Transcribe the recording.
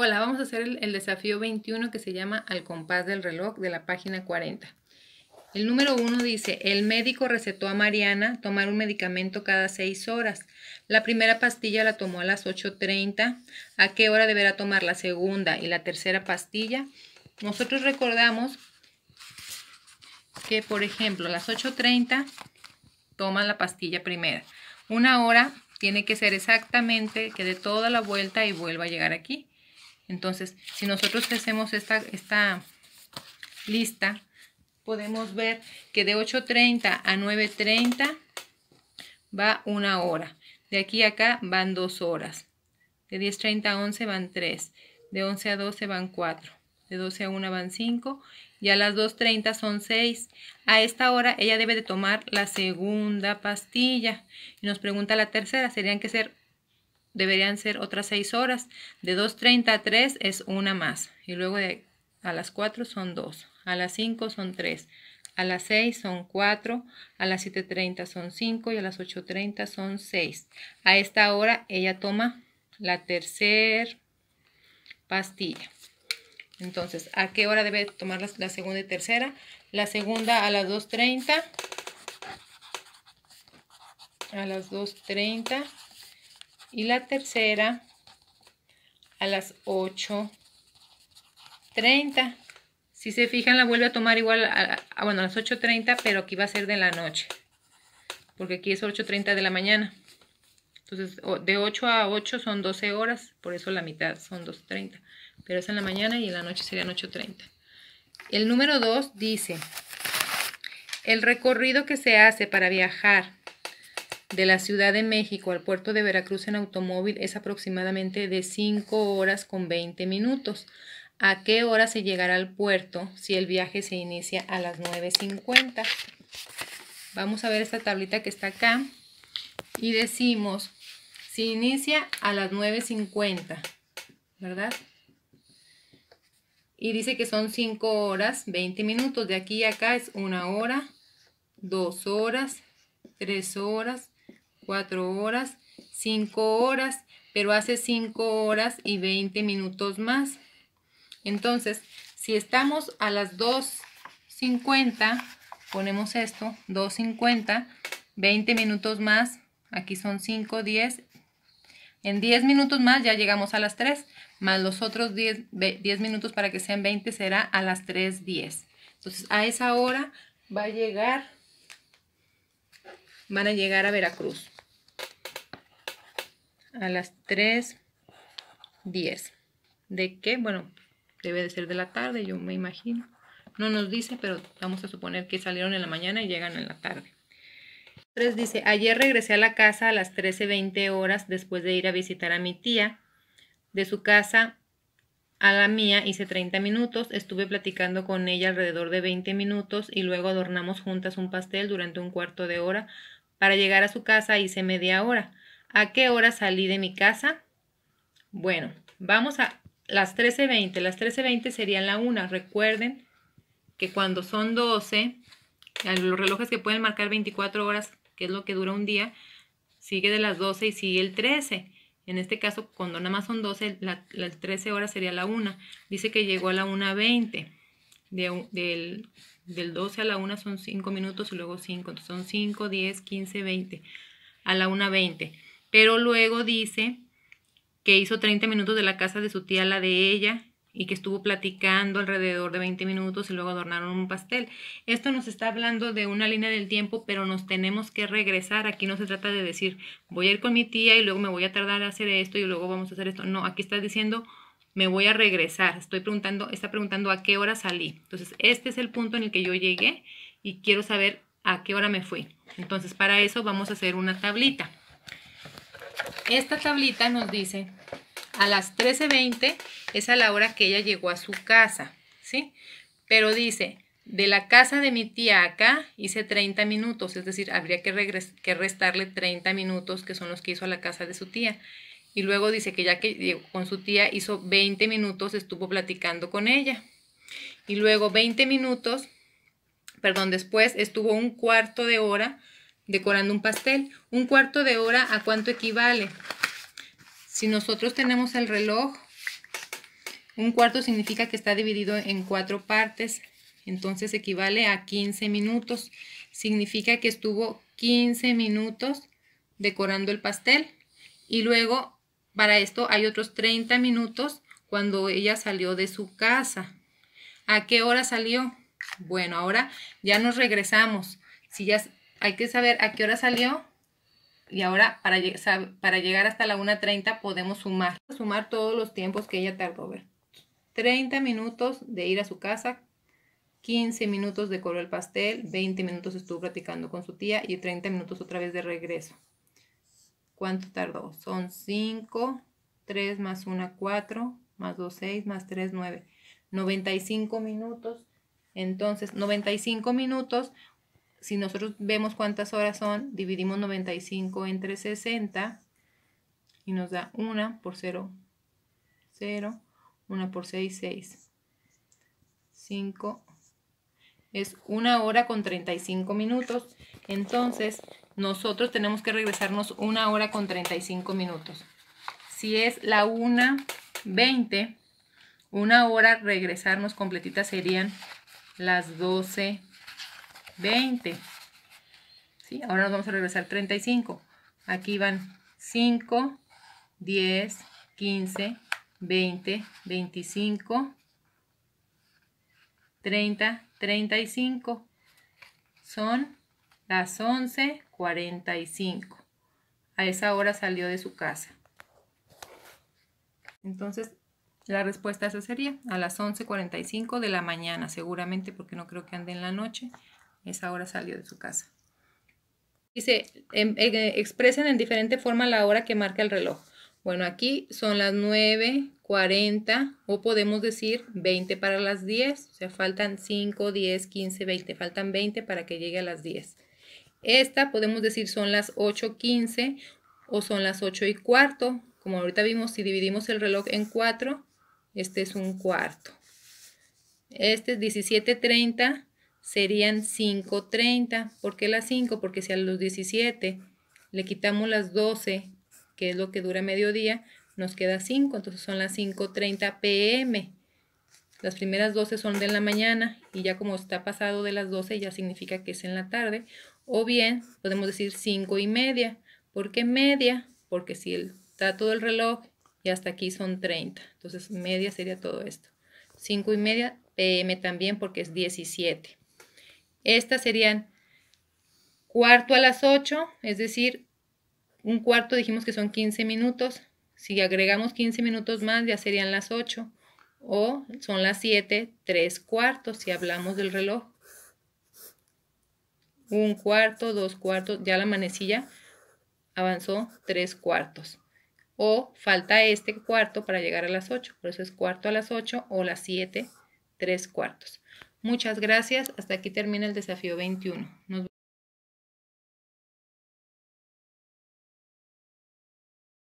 Hola, vamos a hacer el, desafío 21 que se llama Al compás del reloj de la página 40. El número 1 dice, el médico recetó a Mariana tomar un medicamento cada 6 horas. La primera pastilla la tomó a las 8.30. ¿A qué hora deberá tomar la segunda y la tercera pastilla? Nosotros recordamos que, por ejemplo, a las 8.30 toma la pastilla primera. Una hora tiene que ser exactamente que de toda la vuelta y vuelva a llegar aquí. Entonces, si nosotros hacemos esta, lista, podemos ver que de 8.30 a 9.30 va una hora. De aquí a acá van dos horas. De 10.30 a 11 van 3. De 11 a 12 van 4. De 12 a 1 van 5. Y a las 2.30 son 6. A esta hora ella debe de tomar la segunda pastilla. Y nos pregunta la tercera. Serían que ser deberían ser otras 6 horas. De 2.30 a 3 es una más. Y luego de, a las 4 son 2. A las 5 son 3. A las 6 son 4. A las 7.30 son 5. Y a las 8.30 son 6. A esta hora ella toma la tercera pastilla. Entonces, ¿a qué hora debe tomar la, la segunda y tercera? La segunda a las 2.30. A las 2.30 y la tercera a las 8.30. Si se fijan, la vuelve a tomar igual a, bueno, a las 8.30, pero aquí va a ser de la noche. Porque aquí es 8.30 de la mañana. Entonces, de 8 a 8 son 12 horas, por eso la mitad son 2.30. Pero es en la mañana y en la noche serían 8.30. El número 2 dice, el recorrido que se hace para viajar de la Ciudad de México al puerto de Veracruz en automóvil es aproximadamente de 5 horas con 20 minutos. ¿A qué hora se llegará al puerto si el viaje se inicia a las 9.50? Vamos a ver esta tablita que está acá y decimos, si inicia a las 9.50, ¿verdad? Y dice que son 5 horas, 20 minutos. De aquí a acá es 1 hora, 2 horas, 3 horas, 4 horas, 5 horas, pero hace 5 horas y 20 minutos más. Entonces, si estamos a las 2.50, ponemos esto, 2.50, 20 minutos más, aquí son 5, 10. En 10 minutos más ya llegamos a las 3, más los otros 10, 10 minutos para que sean 20 será a las 3.10. Entonces, a esa hora va a llegar, van a llegar a Veracruz a las 3.10. ¿De qué? Bueno, debe de ser de la tarde, yo me imagino. No nos dice, pero vamos a suponer que salieron en la mañana y llegan en la tarde. 3 dice, ayer regresé a la casa a las 13.20 horas después de ir a visitar a mi tía. De su casa a la mía hice 30 minutos, estuve platicando con ella alrededor de 20 minutos y luego adornamos juntas un pastel durante un cuarto de hora. Para llegar a su casa hice media hora. ¿A qué hora salí de mi casa? Bueno, vamos a las 13.20. Las 13.20 serían la 1. Recuerden que cuando son 12, los relojes que pueden marcar 24 horas, que es lo que dura un día, sigue de las 12 y sigue el 13. En este caso, cuando nada más son 12, las 13 horas sería la 1. Dice que llegó a la 1.20. del, del 12 a la 1 son 5 minutos y luego 5. Entonces son 5, 10, 15, 20. A la 1.20. Pero luego dice que hizo 30 minutos de la casa de su tía la de ella y que estuvo platicando alrededor de 20 minutos y luego adornaron un pastel. Esto nos está hablando de una línea del tiempo, pero nos tenemos que regresar. Aquí no se trata de decir, voy a ir con mi tía y luego me voy a tardar a hacer esto y luego vamos a hacer esto. No, aquí está diciendo, me voy a regresar. Estoy preguntando, está preguntando a qué hora salí. Entonces, este es el punto en el que yo llegué y quiero saber a qué hora me fui. Entonces, para eso vamos a hacer una tablita. Esta tablita nos dice a las 13.20 es a la hora que ella llegó a su casa, ¿sí? Pero dice, de la casa de mi tía acá hice 30 minutos, es decir, habría que, restarle 30 minutos que son los que hizo a la casa de su tía. Y luego dice que ya que llegó con su tía hizo 20 minutos, estuvo platicando con ella. Y luego 20 minutos, perdón, después estuvo un cuarto de hora decorando un pastel. Un cuarto de hora, ¿a cuánto equivale? Si nosotros tenemos el reloj, un cuarto significa que está dividido en cuatro partes, entonces equivale a 15 minutos. Significa que estuvo 15 minutos decorando el pastel y luego para esto hay otros 30 minutos cuando ella salió de su casa. ¿A qué hora salió? Bueno, ahora ya nos regresamos. Si ya hay que saber a qué hora salió y ahora para, para llegar hasta la 1.30 podemos sumar, sumar todos los tiempos que ella tardó, ver. 30 minutos de ir a su casa, 15 minutos de coro el pastel, 20 minutos estuvo platicando con su tía y 30 minutos otra vez de regreso. ¿Cuánto tardó? Son 5, 3 más 1, 4, más 2, 6, más 3, 9. 95 minutos. Entonces, 95 minutos, si nosotros vemos cuántas horas son, dividimos 95 entre 60 y nos da 1 por 0, 0, 1 por 6, 6, 5, es 1 hora con 35 minutos. Entonces, nosotros tenemos que regresarnos 1 hora con 35 minutos. Si es la 1.20, una hora regresarnos completita serían las 12 20. ¿sí? Ahora nos vamos a regresar 35. Aquí van 5, 10, 15, 20, 25, 30, 35. Son las 11.45. A esa hora salió de su casa. Entonces, la respuesta esa sería a las 11.45 de la mañana, seguramente porque no creo que ande en la noche esa hora salió de su casa. Dice, expresan em, eh, eh, expresen en diferente forma la hora que marca el reloj. Bueno, aquí son las 9.40 o podemos decir 20 para las 10. O sea, faltan 5, 10, 15, 20. Faltan 20 para que llegue a las 10. Esta podemos decir son las 8.15 o son las 8 y cuarto. Como ahorita vimos, si dividimos el reloj en 4, este es un cuarto. Este es 17.30 serían 5.30. ¿Por qué las 5? Porque si a los 17 le quitamos las 12, que es lo que dura mediodía, nos queda 5. Entonces son las 5.30 pm. Las primeras 12 son de la mañana y ya como está pasado de las 12 ya significa que es en la tarde. O bien podemos decir 5 y media. ¿Por qué media? Porque si está todo el reloj y hasta aquí son 30. Entonces media sería todo esto. 5 y media pm también porque es 17. Estas serían cuarto a las ocho, es decir, un cuarto dijimos que son 15 minutos. Si agregamos 15 minutos más ya serían las ocho, o son las siete, tres cuartos si hablamos del reloj. Un cuarto, dos cuartos, ya la manecilla avanzó tres cuartos. O falta este cuarto para llegar a las ocho, por eso es cuarto a las ocho o las siete, tres cuartos. Muchas gracias. Hasta aquí termina el desafío 21. Nos